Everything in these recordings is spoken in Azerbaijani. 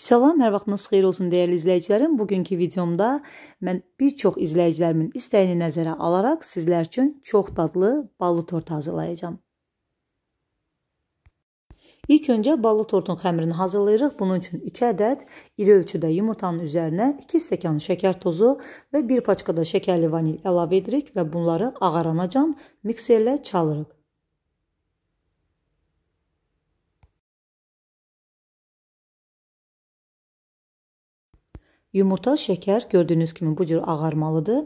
Salam, hər vaxtınız xeyir olsun dəyərli izləyicilərim. Bugünkü videomda mən bir çox izləyicilərimin istəyini nəzərə alaraq sizlər üçün çox dadlı ballı tort hazırlayacağam. İlk öncə ballı tortun xəmirini hazırlayırıq. Bunun üçün 2 ədəd iri ölçüdə yumurtanın üzərinə 2 stəkan şəkər tozu və 1 paçka da şəkərli vanil əlavə edirik və bunları ağaranacan mikserlə çalırıq. Yumurta, şəkər gördüyünüz kimi bu cür ağarmalıdır.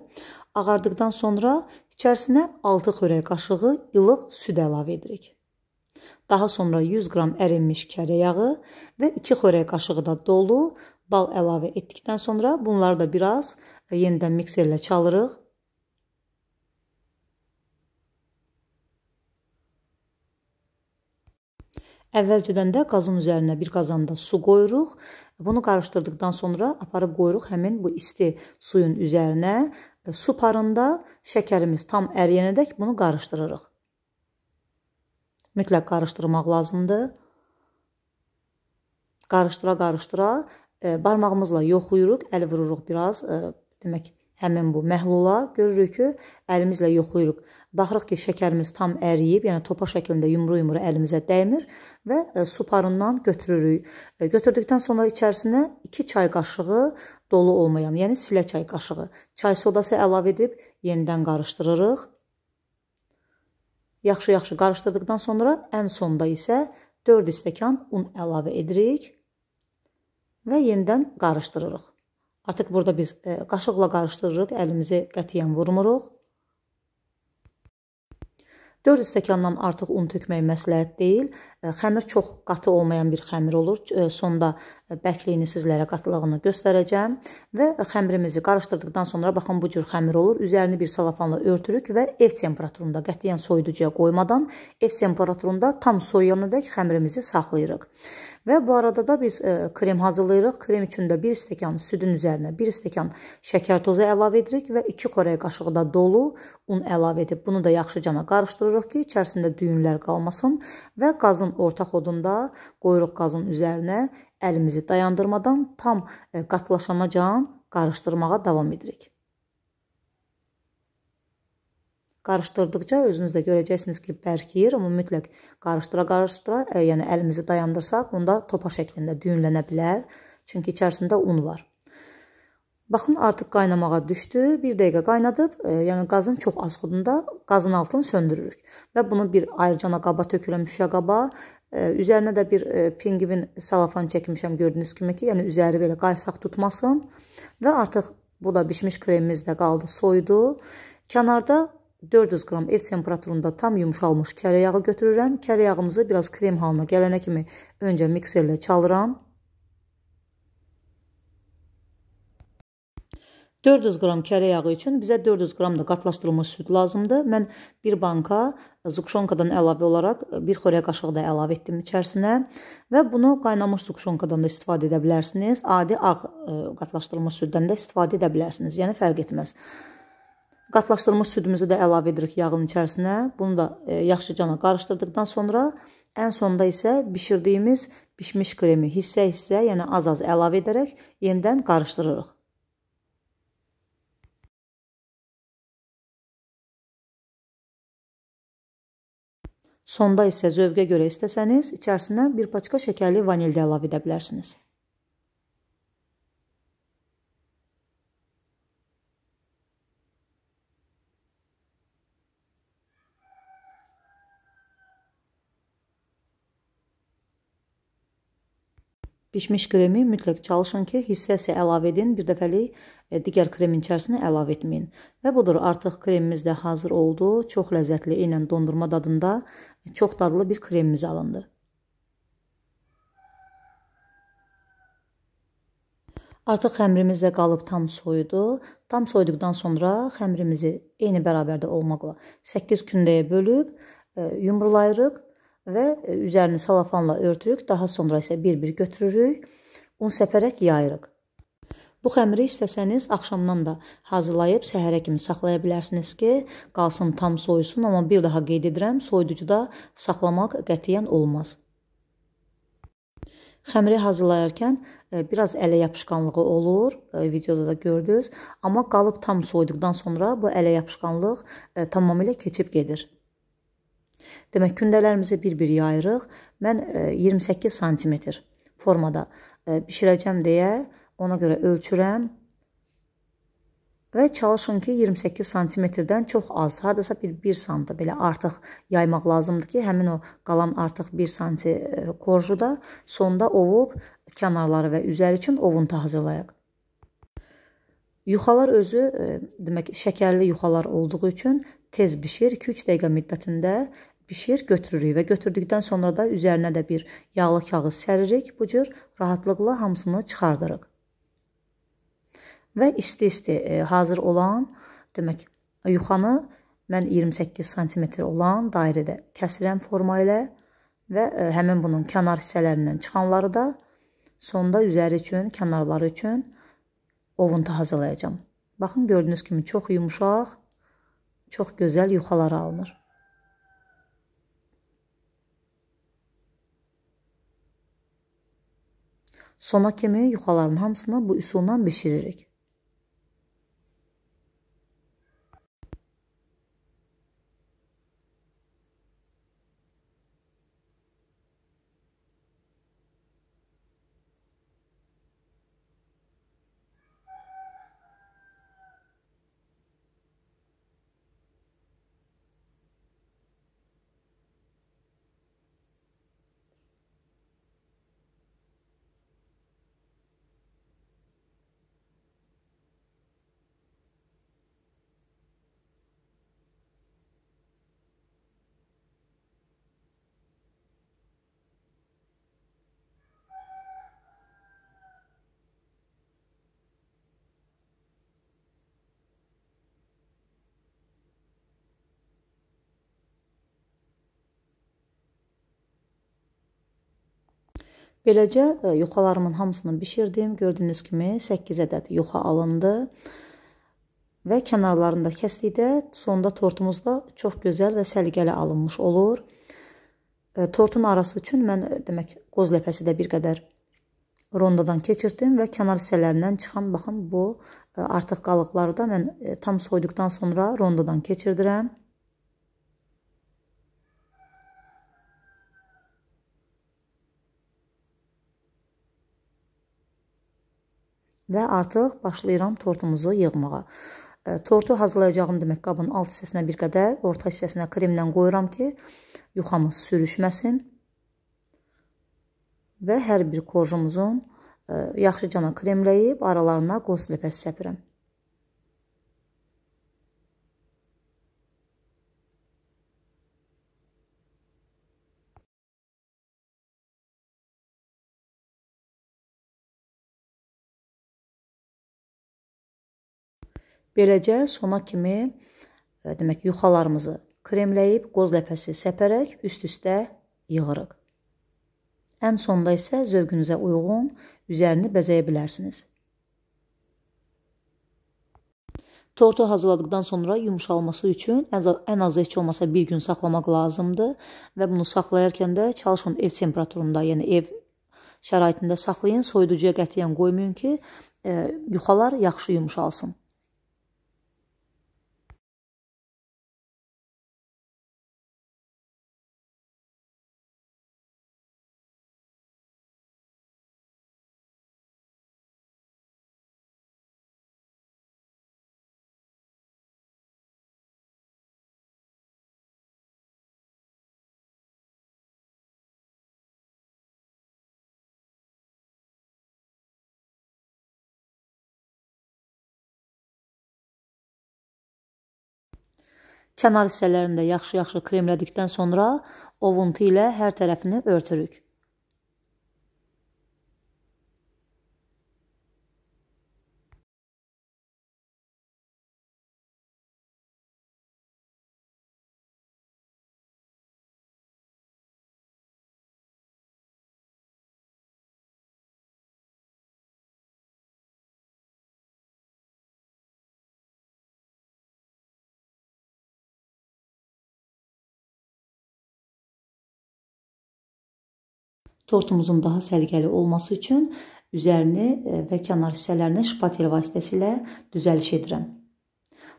Ağardıqdan sonra içərisinə 6 xörək qaşığı ilıq süd əlavə edirik. Daha sonra 100 qram ərinmiş kərə yağı və 2 xörək qaşığı da dolu bal əlavə etdikdən sonra bunları da biraz yenidən mikserlə çalırıq Əvvəlcədən də qazın üzərinə bir qazanda su qoyuruq. Bunu qarışdırdıqdan sonra aparıb qoyuruq həmin bu isti suyun üzərinə. Su parında şəkərimiz tam əriyənədək bunu qarışdırırıq. Mütləq qarışdırmaq lazımdır. Qarışdıra-qarışdıra e, barmağımızla yoxlayırıq, əl vururuq biraz, e, demək həmin bu məhlula görürük ki, əlimizlə yoxlayırıq. Baxırıq ki, şəkərimiz tam əriyib, yəni topa şəklində yumru-yumru əlimizə dəymir və ə, e, su parından götürürük. Ə, e, götürdükdən sonra içərisinə 2 çay qaşığı dolu olmayan, yəni silə çay qaşığı çay sodası əlavə edib yenidən qarışdırırıq. Yaxşı-yaxşı qarışdırdıqdan sonra ən sonda isə 4 stəkan un əlavə edirik və yenidən qarışdırırıq. Artıq burada biz e, qaşıqla qarışdırırıq, əlimizi qətiyyən vurmuruq. 4 stəkandan artıq un tökmək məsləhət deyil. E, xəmir çox qatı olmayan bir xəmir olur. E, sonda bəkliyini sizlərə qatılığını göstərəcəm və xəmirimizi qarışdırdıqdan sonra baxın bu cür xəmir olur. Üzərini bir salafanla örtürük və ev temperaturunda qətiyyən soyuducuya qoymadan ev temperaturunda tam soyuyanadək xəmirimizi saxlayırıq. Və bu arada da biz e, krem hazırlayırıq. Krem üçün də 1 stəkan südün üzərinə 1 stəkan şəkər tozu əlavə edirik və 2 xörək qaşığı da dolu un əlavə edib bunu da yaxşıcana qarışdırırıq ki, içərisində düyünlər qalmasın və qazın orta xodunda qoyuruq qazın üzərinə əlimizi dayandırmadan tam e, qatlaşanacan qarışdırmağa davam edirik. Qarışdırdıqca özünüz də görəcəksiniz ki, bərkiyir. Amma mütləq qarışdıra-qarışdıra, e, yəni əlimizi dayandırsaq, onda topa şəklində düyünlənə bilər. Çünki içərisində un var. Baxın, artıq qaynamağa düşdü. 1 dəqiqə qaynadıb, e, yəni qazın çox az xudunda qazın altını söndürürük və bunu bir ayrıcana qaba tökülən müşə qaba, e, üzərinə də bir pingvin salafan çəkmişəm gördüyünüz kimi ki, yəni üzəri belə qaysaq tutmasın və artıq bu da bişmiş kremimiz də qaldı, soyudu. Kənarda 400 qram ev temperaturunda tam yumşalmış kərə yağı götürürəm. Kərə yağımızı biraz krem halına gələnə kimi öncə mikserlə çalıram. 400 qram kərə yağı üçün bizə 400 qram da qatlaşdırılmış süd lazımdır. Mən bir banka zukşonkadan əlavə olaraq bir xörək qaşığı da əlavə etdim içərisinə və bunu qaynamış zukşonkadan da istifadə edə bilərsiniz. Adi ağ e, qatlaşdırılmış süddən də istifadə edə bilərsiniz. Yəni fərq etməz. Qatlaşdırılmış südümüzü də əlavə edirik yağın içərisinə. Bunu da e, yaxşıca qarışdırdıqdan sonra ən sonda isə bişirdiyimiz bişmiş kremi hissə-hissə, yəni az-az əlavə edərək yenidən qarışdırırıq. Sonda isə zövqə görə istəsəniz, içərisinə bir paçka şəkərli vanil də əlavə edə bilərsiniz. Bişmiş kremi mütləq çalışın ki, hissəsi əlavə edin, bir dəfəlik e, digər kremin içərisinə əlavə etməyin. Və budur, artıq kremimiz də hazır oldu. Çox ləzzətli, eynən dondurma dadında e, çox dadlı bir kremimiz alındı. Artıq xəmrimiz də qalıb tam soyudu. Tam soyduqdan sonra xəmrimizi eyni bərabərdə olmaqla 8 kündəyə bölüb e, yumrulayırıq və e, üzərini salafanla örtürük, daha sonra isə bir-bir götürürük, un səpərək yayırıq. Bu xəmiri istəsəniz axşamdan da hazırlayıb səhərə kimi saxlaya bilərsiniz ki, qalsın tam soyusun, amma bir daha qeyd edirəm, soyuducuda saxlamaq qətiyyən olmaz. Xəmiri hazırlayarkən e, biraz ələ yapışqanlığı olur, e, videoda da gördünüz, amma qalıb tam soyduqdan sonra bu ələ yapışqanlıq tamamilə keçib gedir. Demək, gündələrimizi bir-bir yayırıq. Mən 28 e, sm formada e, bişirəcəm deyə ona görə ölçürəm. Və çalışın ki, 28 sm-dən çox az, hardasa bir 1 sm belə artıq yaymaq lazımdır ki, həmin o qalan artıq 1 sm e, korjuda sonda ovub kənarları və üzəri üçün ovuntu hazırlayaq. Yuxalar özü, demək, şəkərli yuxalar olduğu üçün tez bişir. 2-3 dəqiqə müddətində bişir, götürürük və götürdükdən sonra da üzərinə də bir yağlı kağız səririk. Bu cür rahatlıqla hamısını çıxardırıq. Və isti-isti e, hazır olan, demək, yuxanı mən 28 sm olan dairədə kəsirəm forma ilə və e, həmin bunun kənar hissələrindən çıxanları da sonda üzəri üçün, kənarları üçün ovunta hazırlayacağam. Baxın, gördüyünüz kimi çox yumşaq, çox gözəl yuxalar alınır. Sona kimi yuxaların hamısını bu üsulla bişiririk. Beləcə e, yuxalarımın hamısını bişirdim. Gördüyünüz kimi 8 ədəd yuxa alındı. Və kənarlarını da kəsdikdə sonda tortumuz da çox gözəl və səliqəli alınmış olur. E, tortun arası üçün mən e, demək qoz ləpəsi də bir qədər rondadan keçirdim və kənar hissələrindən çıxan baxın bu artıq qalıqları da mən tam soyduqdan sonra rondadan keçirdirəm. Və artıq başlayıram tortumuzu yığmağa. Tortu hazırlayacağım demək qabın alt hissəsinə bir qədər, orta hissəsinə kremlə qoyuram ki, yuxamız sürüşməsin. Və hər bir korjumuzun yaxşıcana kremləyib aralarına qoz ləpəsi səpirəm. Beləcə sona kimi e, demək yuxalarımızı kremləyib qoz ləpəsi səpərək üst-üstə yığırıq. Ən sonda isə zövqünüzə uyğun üzərini bəzəyə bilərsiniz. Tortu hazırladıqdan sonra yumşalması üçün ən azı heç olmasa bir gün saxlamaq lazımdır və bunu saxlayarkən də çalışın ev temperaturunda, yəni ev şəraitində saxlayın, soyuducuya qətiyyən qoymayın ki, e, yuxalar yaxşı yumşalsın. Kənar hissələrini də yaxşı-yaxşı kremlədikdən sonra ovuntu ilə hər tərəfini örtürük. Tortumuzun daha səliqəli olması üçün üzərini e, və kənar hissələrini şpatel vasitəsilə düzəliş edirəm.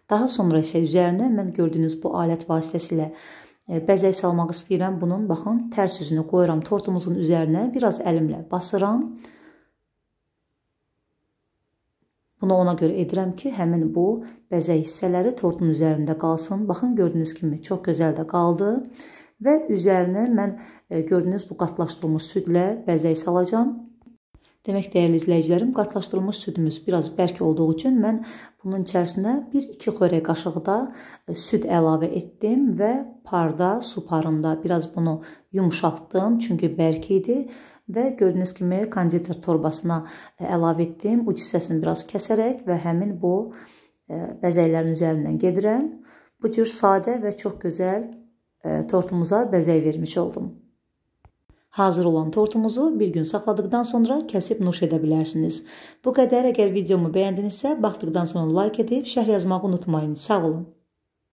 Daha sonra isə üzərinə mən gördüyünüz bu alət vasitəsilə e, bəzək salmaq istəyirəm. Bunun baxın tərs üzünü qoyuram tortumuzun üzərinə, biraz əlimlə basıram. Bunu ona görə edirəm ki, həmin bu bəzək hissələri tortun üzərində qalsın. Baxın gördüyünüz kimi çox gözəl də qaldı və üzərinə mən e, gördüyünüz bu qatlaşdırılmış südlə bəzək salacağam. Demək dəyərli izləyicilərim, qatlaşdırılmış südümüz biraz bərk olduğu üçün mən bunun içərisinə 1-2 xörək qaşığı da e, süd əlavə etdim və parda, su parında biraz bunu yumşaltdım, çünki bərk idi və gördüyünüz kimi konditor torbasına e, əlavə etdim. Uc hissəsini biraz kəsərək və həmin bu bəzəklərin üzərindən gedirəm. Bu cür sadə və çox gözəl E, tortumuza bəzək vermiş oldum. Hazır olan tortumuzu bir gün saxladıqdan sonra kəsib nuş edə bilərsiniz. Bu qədər. Əgər videomu bəyəndinizsə, baxdıqdan sonra like edib şərh yazmağı unutmayın. Sağ olun.